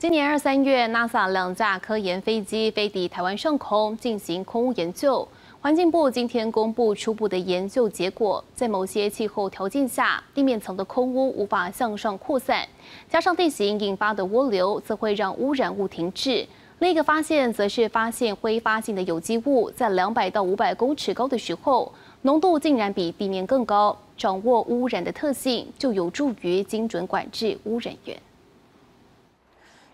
今年二三月，NASA 两架科研飞机飞抵台湾上空进行空污研究。环境部今天公布初步的研究结果，在某些气候条件下，地面层的空污无法向上扩散，加上地形引发的涡流，则会让污染物停滞。另一个发现，则是发现挥发性的有机物在两百到五百公尺高的时候，浓度竟然比地面更高。掌握污染的特性，就有助于精准管制污染源。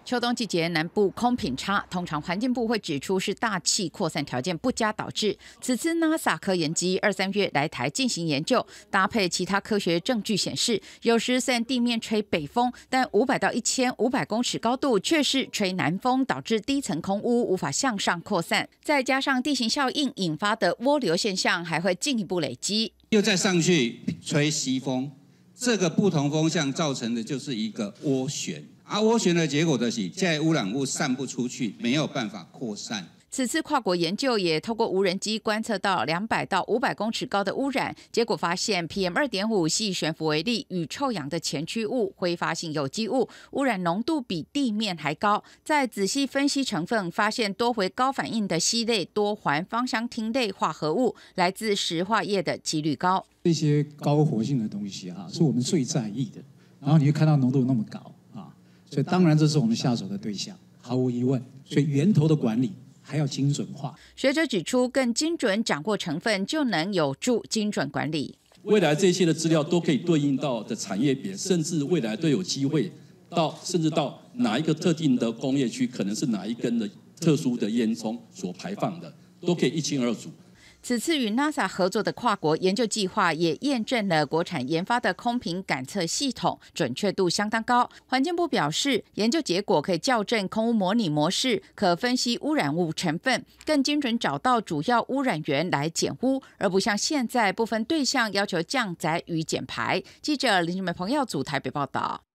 秋冬季节南部空品差，通常环境部会指出是大气扩散条件不佳导致。此次 NASA 科研机二三月来台进行研究，搭配其他科学证据显示，有时虽然地面吹北风，但五百到一千五百公尺高度却是吹南风，导致低层空污无法向上扩散。再加上地形效应引发的涡流现象，还会进一步累积。又再上去吹西风，这个不同风向造成的就是一个涡旋。啊，涡旋的结果就是，现在污染物散不出去，没有办法扩散。此次跨国研究也透过无人机观测到两百到五百公尺高的污染，结果发现 PM 二点五系悬浮微粒与臭氧的前驱物挥发性有机物污染浓度比地面还高。再仔细分析成分，发现多回高反应的烯类多环芳香烃类化合物，来自石化业的几率高。这些高活性的东西啊，是我们最在意的。然后你看到浓度那么高。所以当然这是我们下手的对象，毫无疑问。所以源头的管理还要精准化。学者指出，更精准掌握成分，就能有助精准管理。未来这些的资料都可以对应到的产业别，甚至未来都有机会到，甚至到哪一个特定的工业区，可能是哪一根的特殊的烟囱所排放的，都可以一清二楚。此次与 NASA 合作的跨国研究计划，也验证了国产研发的空瓶感测系统准确度相当高。环境部表示，研究结果可以校正空污模拟模式，可分析污染物成分，更精准找到主要污染源来减污，而不像现在部分对象要求降载与减排。记者林俊美、彭耀祖台北报道。